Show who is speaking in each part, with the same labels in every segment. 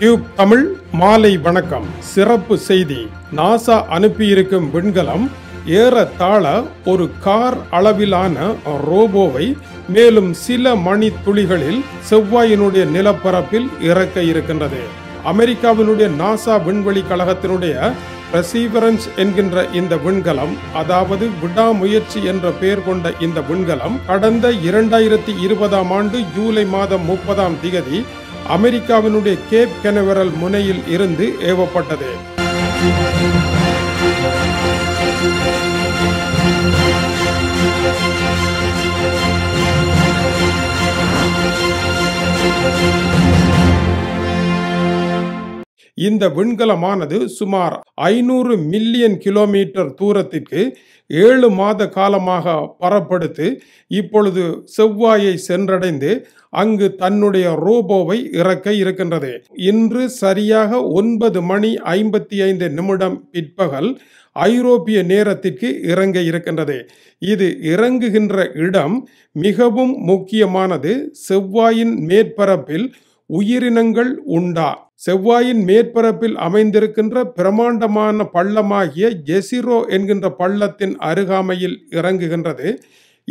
Speaker 1: tube Tamil மாலை வணக்கம் சிறப்பு செய்தி நாசா அனுப்பியிருக்கும் விண்கலம் ஏறத்தாழ ஒரு கார் அளவிலான ரோபோவை மேலும் சில மணி துளிகளில் செவ்வாயினுடைய நிலப்பரப்பில் இறக்க இருக்கின்றது அமெரிக்காவினுடைய நாசா விண்வெளி கழகத்தினுடைய பிரசீவரன்ஸ் என்கின்ற இந்த விண்கலம் அதாவது விடாமுயற்சி என்ற பெயர் கொண்ட இந்த விண்கலம் கடந்த இரண்டாயிரத்தி இருபதாம் ஆண்டு ஜூலை மாதம் முப்பதாம் திகதி அமெரிக்காவினுடைய கேப் கெனவரல் முனையில் இருந்து ஏவப்பட்டது இந்த விண்கலமானது சுமார் ஐநூறு மில்லியன் கிலோமீட்டர் தூரத்திற்கு ஏழு மாத காலமாக பரப்படுத்து இப்பொழுது செவ்வாயை சென்றடைந்து அங்கு தன்னுடைய ரோபோவை இறக்க இருக்கின்றது இன்று சரியாக ஒன்பது மணி ஐம்பத்தி ஐந்து நிமிடம் பிற்பகல் ஐரோப்பிய நேரத்திற்கு இறங்க இருக்கின்றது இது இறங்குகின்ற இடம் மிகவும் முக்கியமானது செவ்வாயின் மேற்பரப்பில் உயிரினங்கள் உண்டா செவ்வாயின் மேற்பரப்பில் அமைந்திருக்கின்ற பிரமாண்டமான பள்ளமாகிய ஜெசிரோ என்கின்ற பள்ளத்தின் அருகாமையில் இறங்குகின்றது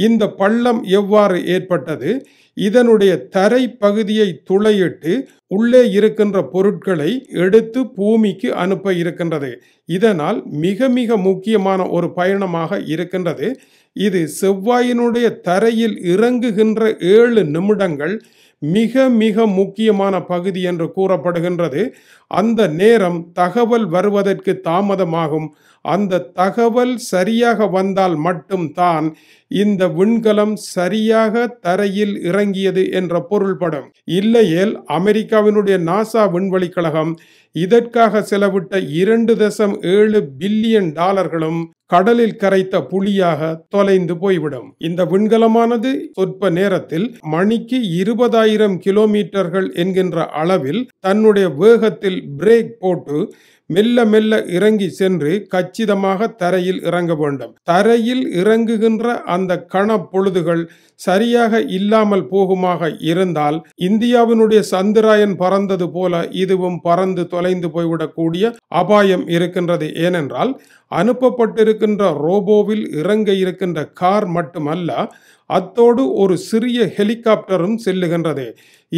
Speaker 1: இந்த பள்ளம் எவ்வாறு ஏற்பட்டது இதனுடைய தரை பகுதியை துளையிட்டு உள்ளே இருக்கின்ற பொருட்களை எடுத்து பூமிக்கு அனுப்ப இருக்கின்றது இதனால் மிக மிக முக்கியமான ஒரு பயணமாக இருக்கின்றது இது செவ்வாயினுடைய தரையில் இறங்குகின்ற ஏழு நிமிடங்கள் மிக மிக முக்கியமான பகுதி என்று கூறப்படுகின்றது அந்த நேரம் தகவல் வருவதற்கு தாமதமாகும் அந்த தகவல் சரியாக வந்தால் மட்டும்தான் இந்த விண்கலம் சரியாக தரையில் இறங்கியது என்ற பொருள்படும் இல்லையேல் அமெரிக்காவினுடைய நாசா விண்வெளி கழகம் இதற்காக செலவிட்ட இரண்டு தசம் ஏழு பில்லியன் டாலர்களும் கடலில் கரைத்த புலியாக தொலைந்து போய்விடும் இந்த விண்கலமானது சொற்ப நேரத்தில் மணிக்கு இருபதாயிரம் ஆயிரம் கிலோமீட்டர்கள் என்கின்ற அளவில் தன்னுடைய வேகத்தில் பிரேக் போட்டு மெல்ல மெல்ல இறங்கி சென்று கச்சிதமாக தரையில் இறங்க வேண்டும் தரையில் இறங்குகின்ற அந்த கண பொழுதுகள் சரியாக இல்லாமல் போகுமாக இருந்தால் இந்தியாவினுடைய சந்திராயன் பறந்தது போல இதுவும் பறந்து தொலைந்து போய்விடக்கூடிய அபாயம் இருக்கின்றது ஏனென்றால் அனுப்பப்பட்டிருக்கின்ற ரோபோவில் இறங்க இருக்கின்ற கார் மட்டுமல்ல அத்தோடு ஒரு சிறிய ஹெலிகாப்டரும் செல்லுகின்றது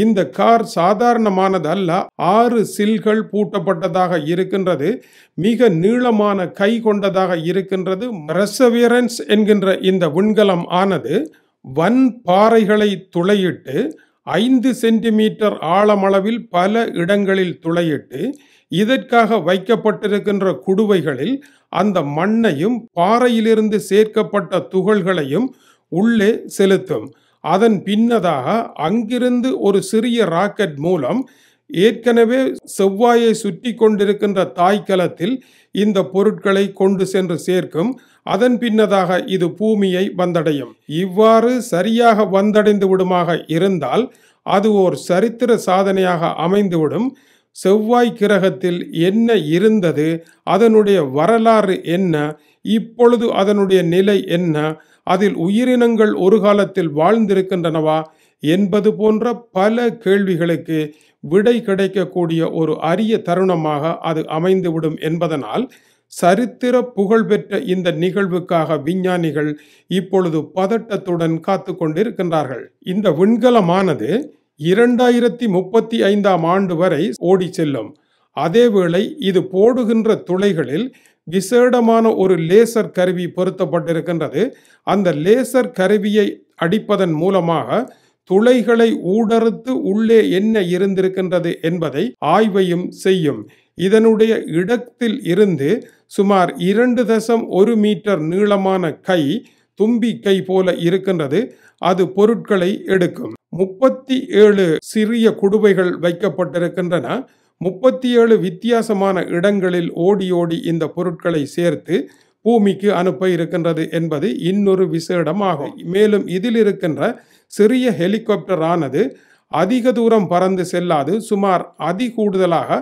Speaker 1: இந்த கார் சாதாரணமானது அல்ல ஆறு சில்கள் பூட்டப்பட்டதாக இருக்கின்றது மிக நீளமான கை கொண்டதாக இருக்கின்றது ரெசவியரன்ஸ் என்கின்ற இந்த விண்கலம் ஆனது வன் பாறைகளை துளையிட்டு ஐந்து சென்டிமீட்டர் ஆழமளவில் பல இடங்களில் துளையிட்டு இதற்காக வைக்கப்பட்டிருக்கின்ற குடுவைகளில் அந்த மண்ணையும் பாறையிலிருந்து சேர்க்கப்பட்ட துகள்களையும் உள்ளே செலுத்தும் அதன் பின்னதாக அங்கிருந்து ஒரு சிறிய ராக்கெட் மூலம் ஏற்கனவே செவ்வாயை சுற்றி கொண்டிருக்கின்ற தாய்க்கலத்தில் இந்த பொருட்களை கொண்டு சென்று சேர்க்கும் அதன் பின்னதாக இது பூமியை வந்தடையும் இவ்வாறு சரியாக வந்தடைந்து விடுமாக இருந்தால் அது ஓர் சரித்திர சாதனையாக அமைந்துவிடும் செவ்வாய் கிரகத்தில் என்ன இருந்தது அதனுடைய வரலாறு என்ன இப்பொழுது அதனுடைய நிலை என்ன அதில் உயிரினங்கள் ஒரு காலத்தில் வாழ்ந்திருக்கின்றனவா என்பது போன்ற பல கேள்விகளுக்கு விடை கிடைக்கக்கூடிய ஒரு அரிய தருணமாக அது அமைந்துவிடும் என்பதனால் சரித்திர புகழ்பெற்ற இந்த நிகழ்வுக்காக விஞ்ஞானிகள் இப்பொழுது பதட்டத்துடன் காத்து கொண்டிருக்கின்றார்கள் இந்த விண்கலமானது இரண்டாயிரத்தி முப்பத்தி ஐந்தாம் ஆண்டு வரை ஓடி செல்லும் அதேவேளை இது போடுகின்ற துளைகளில் விசேடமான ஒரு லேசர் கருவி பொருத்தப்பட்டிருக்கின்றது அந்த லேசர் கருவியை அடிப்பதன் மூலமாக துளைகளை ஊடறுத்து உள்ளே என்ன இருந்திருக்கின்றது என்பதை ஆய்வையும் செய்யும் இதனுடைய இடத்தில் இருந்து சுமார் இரண்டு தசம் ஒரு மீட்டர் நீளமான கை தும்பி கை போல இருக்கின்றது அது பொருட்களை எடுக்கும் முப்பத்தி ஏழு சிறிய குடுவைகள் வைக்கப்பட்டிருக்கின்றன முப்பத்தி ஏழு வித்தியாசமான இடங்களில் ஓடி ஓடி இந்த பொருட்களை சேர்த்து பூமிக்கு அனுப்ப இருக்கின்றது என்பது இன்னொரு விசேடம் ஆகும் மேலும் இதில் இருக்கின்ற சிறிய ஹெலிகாப்டர் ஆனது அதிக தூரம் பறந்து செல்லாது சுமார் அதி கூடுதலாக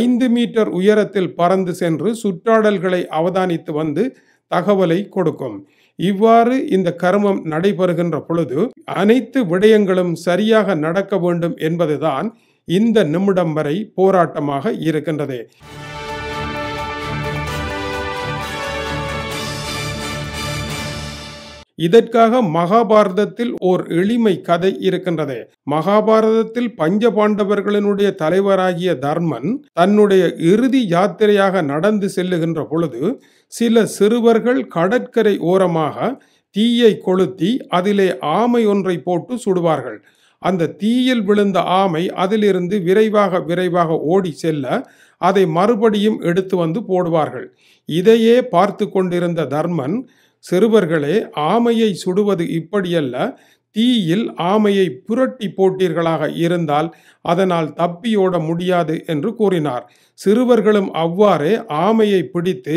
Speaker 1: ஐந்து மீட்டர் உயரத்தில் பறந்து சென்று சுற்றாடல்களை அவதானித்து வந்து தகவலை கொடுக்கும் இவ்வாறு இந்த கர்மம் நடைபெறுகின்ற பொழுது அனைத்து விடயங்களும் சரியாக நடக்க வேண்டும் என்பதுதான் இந்த நிமிடம் வரை போராட்டமாக இருக்கின்றது இதற்காக மகாபாரதத்தில் ஓர் எளிமை கதை இருக்கின்றது மகாபாரதத்தில் பஞ்ச பாண்டவர்களினுடைய தலைவராகிய தர்மன் தன்னுடைய இறுதி யாத்திரையாக நடந்து செல்லுகின்ற பொழுது சில சிறுவர்கள் கடற்கரை ஓரமாக தீயை கொளுத்தி அதிலே ஆமை ஒன்றை போட்டு சுடுவார்கள் அந்த தீயில் விழுந்த ஆமை அதிலிருந்து விரைவாக விரைவாக ஓடி செல்ல அதை மறுபடியும் எடுத்து வந்து போடுவார்கள் இதையே பார்த்து கொண்டிருந்த தர்மன் சிறுவர்களே ஆமையை சுடுவது இப்படியல்ல தீயில் ஆமையை புரட்டி போட்டீர்களாக இருந்தால் அதனால் தப்பியோட முடியாது என்று கூறினார் சிறுவர்களும் அவ்வாறே ஆமையை பிடித்து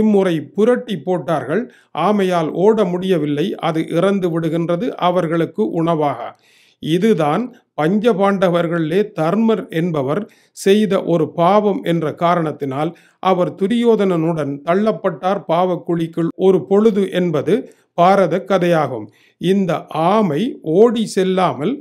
Speaker 1: இம்முறை புரட்டி போட்டார்கள் ஆமையால் ஓட முடியவில்லை அது இறந்து விடுகின்றது அவர்களுக்கு உணவாக இதுதான் பஞ்சபாண்டவர்களிலே தர்மர் என்பவர் செய்த ஒரு பாவம் என்ற காரணத்தினால் அவர் துரியோதனனுடன் தள்ளப்பட்டார் பாவக்குழிக்குள் ஒரு பொழுது என்பது பாரத கதையாகும் இந்த ஆமை ஓடி செல்லாமல்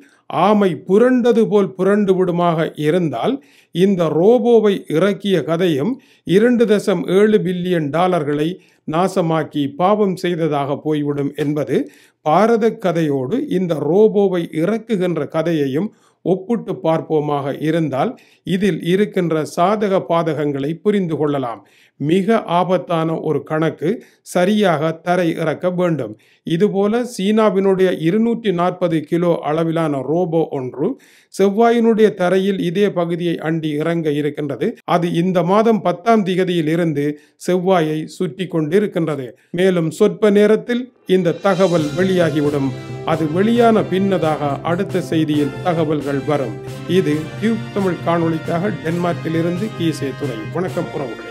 Speaker 1: ஆமை புரண்டது போல் புரண்டு விடுமாக இருந்தால் இந்த ரோபோவை இறக்கிய கதையும் இரண்டு தசம் ஏழு பில்லியன் டாலர்களை நாசமாக்கி பாவம் செய்ததாக போய்விடும் என்பது பாரத கதையோடு இந்த ரோபோவை இறக்குகின்ற கதையையும் ஒப்பிட்டு பார்ப்போமாக இருந்தால் இதில் இருக்கின்ற சாதக பாதகங்களை புரிந்து கொள்ளலாம் மிக ஆபத்தான ஒரு கணக்கு சரியாக தரை இறக்க வேண்டும் இதுபோல சீனாவினுடைய இருநூற்றி நாற்பது கிலோ அளவிலான ரோபோ ஒன்று செவ்வாயினுடைய தரையில் இதே பகுதியை அண்டி இறங்க இருக்கின்றது அது இந்த மாதம் பத்தாம் திகதியில் இருந்து செவ்வாயை சுற்றி கொண்டிருக்கின்றது மேலும் சொற்ப நேரத்தில் இந்த தகவல் வெளியாகிவிடும் அது வெளியான பின்னதாக அடுத்த செய்தியில் தகவல்கள் வரும் இது தமிழ் காணொலிக்காக டென்மார்க்கிலிருந்து கீசே துறை வணக்கம் உறவுகள்